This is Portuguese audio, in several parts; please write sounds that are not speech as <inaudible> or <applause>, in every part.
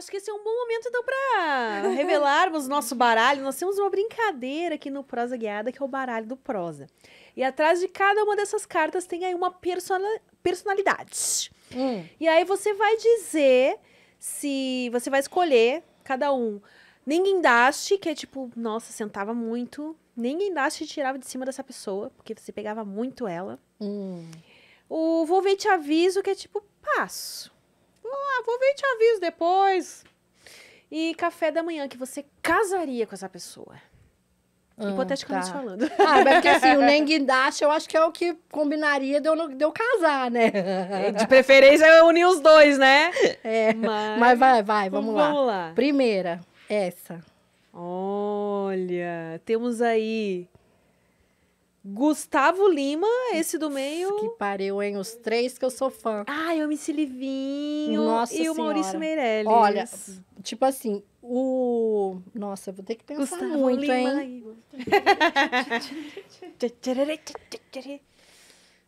acho que esse é um bom momento, então, para <laughs> revelarmos nosso baralho. Nós temos uma brincadeira aqui no Prosa Guiada, que é o baralho do Prosa. E atrás de cada uma dessas cartas tem aí uma personalidade. Hum. E aí você vai dizer se você vai escolher cada um. Ninguém daste, que é tipo, nossa, sentava muito. Ninguém daste tirava de cima dessa pessoa, porque você pegava muito ela. Hum. O vou ver te aviso, que é tipo, passo. Vou lá, ah, vou ver e te aviso depois. E café da manhã que você casaria com essa pessoa. Hum, Hipoteticamente tá. falando. Ah, mas porque assim, o Nenguindaste eu acho que é o que combinaria de eu, de eu casar, né? É, de preferência eu unir os dois, né? É, mas, mas vai, vai, vamos, vamos lá. Vamos lá. Primeira, essa. Olha, temos aí Gustavo Lima, esse do meio. Que pariu, hein? Os três que eu sou fã. Ah, eu me Livinho. Nossa e senhora. o Maurício Meirelles. Olha, tipo assim, o. Nossa, eu vou ter que pensar Gustavo muito, Lima. hein?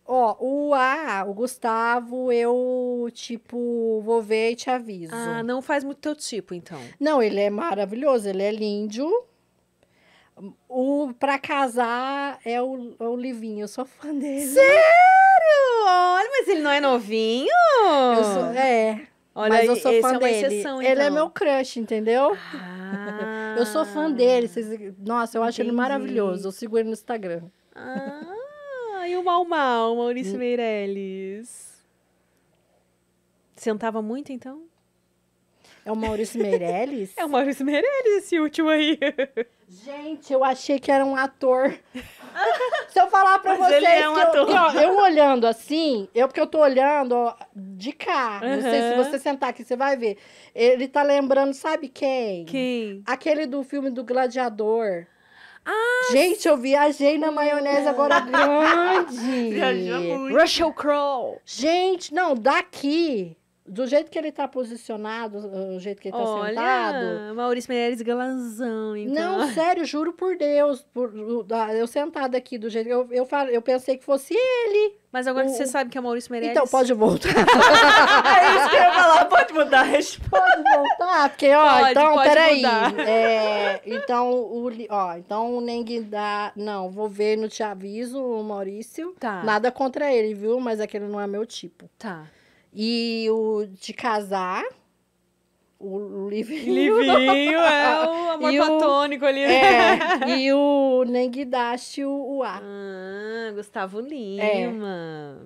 Ó, o A, o Gustavo, eu, tipo, vou ver e te aviso. Ah, não faz muito teu tipo, então. Não, ele é maravilhoso, ele é lindo. O Pra Casar é o, é o Livinho, eu sou fã dele. Sério? Olha, mas ele não é novinho? Eu sou, é. Olha, mas eu sou fã é dele. Exceção, então. Ele é então. meu crush, entendeu? Ah, eu sou fã dele. Vocês... Nossa, eu acho entendi. ele maravilhoso. Eu sigo ele no Instagram. Ah, e o Mal Mal, Maurício hum. Meirelles? Sentava muito, então? É o Maurício Meirelles? <laughs> é o Maurício Meirelles, esse último aí. Gente, eu achei que era um ator. <laughs> Se eu falar pra Mas vocês. Ele é um ator. Eu, eu, olhando assim, eu porque eu tô olhando ó, de cá. Uhum. Não sei se você sentar aqui, você vai ver. Ele tá lembrando, sabe quem? Quem? Aquele do filme do Gladiador. Ah, Gente, eu viajei na maionese agora grande. <laughs> Viajamos. muito. Russell Crowe. Gente, não, daqui do jeito que ele está posicionado, do jeito que ele está sentado. Maurício Meirelles galanzão, então. Não, sério, juro por Deus. Por, eu sentado aqui do jeito que eu, eu, falo, eu pensei que fosse ele. Mas agora o... você sabe que é Maurício Meirelles. Então, pode voltar. <laughs> é isso que eu ia falar, pode mudar a resposta. Pode voltar, porque, ó, pode, então, pode peraí. É, então, o, ó, então o Neng dá. Não, vou ver no Te Aviso, o Maurício. Tá. Nada contra ele, viu? Mas aquele é não é meu tipo. Tá. E o de casar, o Livinho. Livinho, é <laughs> o amor e platônico ali. É, né? e o Nanguidaste, o, o A. Ah, Gustavo Lima.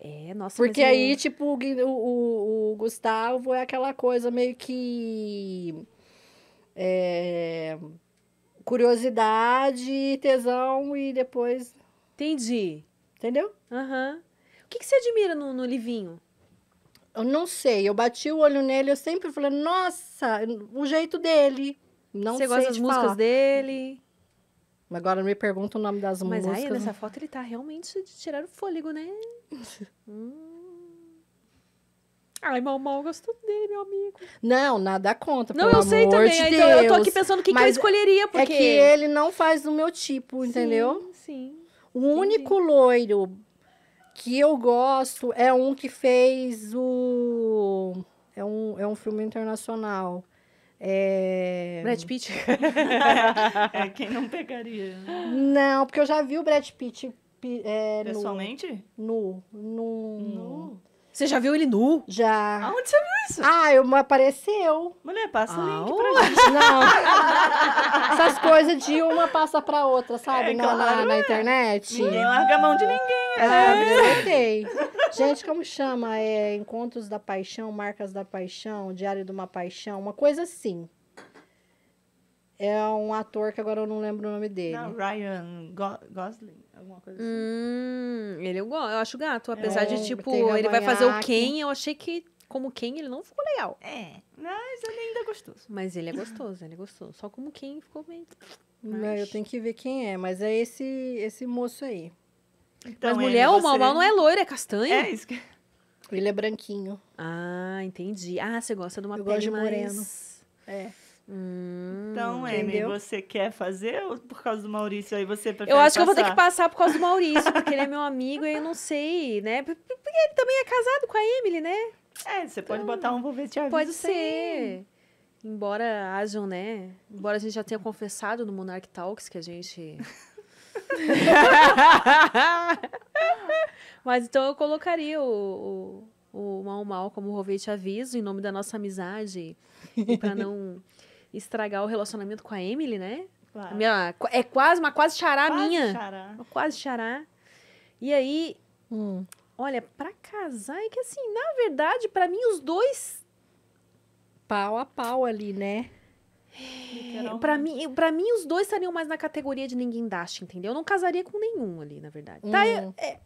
É, é nossa, Porque aí, eu... tipo, o, o, o, Gustavo é aquela coisa meio que... É, curiosidade, tesão e depois... Entendi. Entendeu? Aham. Uhum que, que você admira no, no Livinho? Eu não sei, eu bati o olho nele, eu sempre falei, nossa, o jeito dele. Não Você sei gosta das músicas falar. dele? Agora me pergunta o nome das Mas músicas. Mas aí, nessa né? foto, ele tá realmente de tirar o fôlego, né? <laughs> hum. Ai, mal, mal, gosto dele, meu amigo. Não, nada contra, Não, eu sei também. De então, eu tô aqui pensando o que, que, eu escolheria, porque... É que ele não faz do meu tipo, entendeu? Sim, sim. O entendi. único loiro que eu gosto é um que fez o. É um, é um filme internacional. É... Brad Pitt? <laughs> é, quem não pegaria? Né? Não, porque eu já vi o Brad Pitt. É, Pessoalmente? Nu. Nu. nu. Você já viu ele nu? Já. Aonde você viu isso? Ah, eu, apareceu. Mulher, passa o link pra ah, gente. Não. Essas coisas de uma passa pra outra, sabe? É, na, claro, na, na, internet. Ninguém larga a mão de ninguém. É. Ah, gostei. Gente, como chama? É, Encontros da Paixão, Marcas da Paixão, Diário de uma Paixão, uma coisa assim. É um ator que agora eu não lembro o nome dele. Não, Ryan Go Gosling, alguma coisa assim. Hum, ele igual? eu acho gato, apesar é, de, tipo, ele vai fazer o Ken, eu achei que como Ken ele não ficou legal. É. Mas ele ainda é gostoso. Mas ele é gostoso, ele é gostoso. Só como Ken ficou meio. Mas... Não, eu tenho que ver quem é, mas é esse esse moço aí. Então, Mas mulher ou mal mal não é loira, é castanha? É isso que... <laughs> Ele é branquinho. Ah, entendi. Ah, você gosta de uma Eu pele gosto moreno. É. Hum, então, Amy, você quer fazer ou por causa do Maurício? Aí você Eu acho passar? que eu vou ter que passar por causa do Maurício, <laughs> porque ele é meu amigo e eu não sei, né? Porque ele também é casado com a Emily, né? É, você então, pode botar um vou ver te aviso. Pode ser. Embora hajam, né? Embora a gente já tenha confessado no Monarch Talks que a gente <laughs> Mas então eu colocaria o, o, o mal mal como te aviso em nome da nossa amizade. para pra não <laughs> estragar o relacionamento com a Emily, né? Claro. Minha, é quase uma quase chará minha. Quase chará. E aí, hum. olha, pra casar é que assim, na verdade, para mim os dois pau a pau ali, né? Para mim, para mim os dois estariam mais na categoria de ninguém dash, entendeu? Eu não casaria com nenhum ali, na verdade. Tá, hum. É, hum. Tá, é,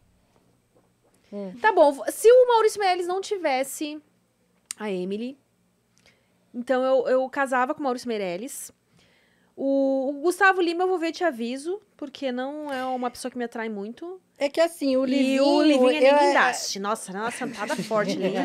é. tá bom. Se o Maurício Meirelles não tivesse a Emily, então eu, eu casava com o Maurício Meirelles. O, o, Gustavo Lima eu vou ver te aviso, porque não é uma pessoa que me atrai muito. É que assim, o Livinho... E o Livinho é É... Nossa, era uma sentada <laughs> forte, Livinho.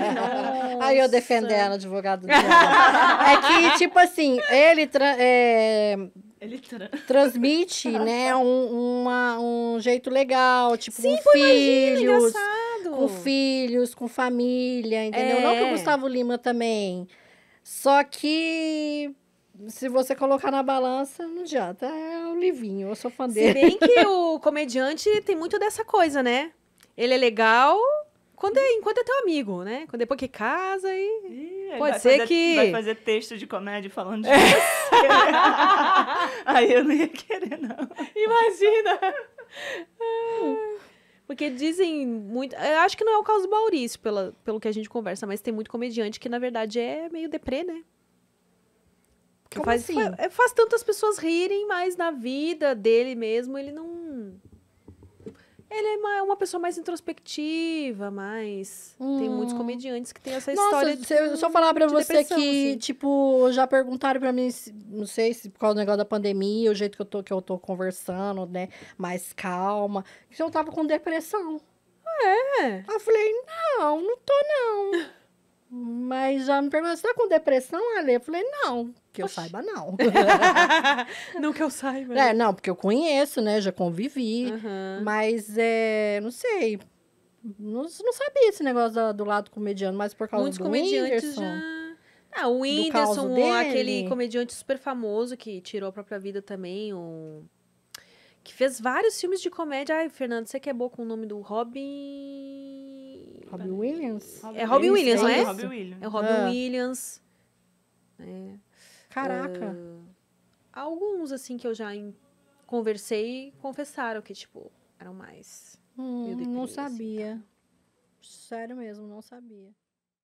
Aí eu defendendo o advogado do É que, tipo assim, ele... Tra é... Ele tra transmite, né, um, uma, um jeito legal, tipo, Sim, com filhos. Imagina, com filhos, com família, entendeu? É. Não que o é. Gustavo Lima também. Só que se você colocar na balança, não adianta. É o livinho, eu sou fã dele. Se bem que o <laughs> comediante tem muito dessa coisa, né? Ele é legal quando é, enquanto é teu amigo, né? Quando depois é que casa e. Ih, pode ser fazer, que. Vai fazer texto de comédia falando de é. <laughs> Aí eu não ia querer, não. Imagina! Porque dizem muito. Eu acho que não é o caso do Maurício, pela, pelo que a gente conversa, mas tem muito comediante que, na verdade, é meio deprê, né? Como faz, assim? faz, faz tantas pessoas rirem, mas na vida dele mesmo, ele não. Ele é uma, é uma pessoa mais introspectiva, mais. Hum. Tem muitos hum. comediantes que tem essa Nossa, história. De, eu só falar pra você que, assim. tipo, já perguntaram pra mim, não sei se por causa do negócio da pandemia, o jeito que eu tô, que eu tô conversando, né? Mais calma. Se então, eu tava com depressão. Ah, é. Eu falei, não, não tô não. <laughs> Aí já me perguntou, você tá com depressão, Ale? Eu falei, não, que eu Oxi. saiba, não. <laughs> não que eu saiba. É, né? não, porque eu conheço, né? Já convivi. Uhum. Mas, é, não sei. Não, não sabia esse negócio do, do lado comediano, mas por causa Muitos do comediantes Whindersson. Já... Ah, o Whindersson, aquele comediante super famoso que tirou a própria vida também, um... que fez vários filmes de comédia. Ai, Fernando, você que é boa com o nome do Robin... Robbie Williams? É Robbie Williams, não é? é? Robbie Williams. É Robbie ah. Williams. É. Caraca. Uh, alguns, assim, que eu já conversei confessaram que, tipo, eram mais. Hum, não assim, sabia. Tá? Sério mesmo, não sabia.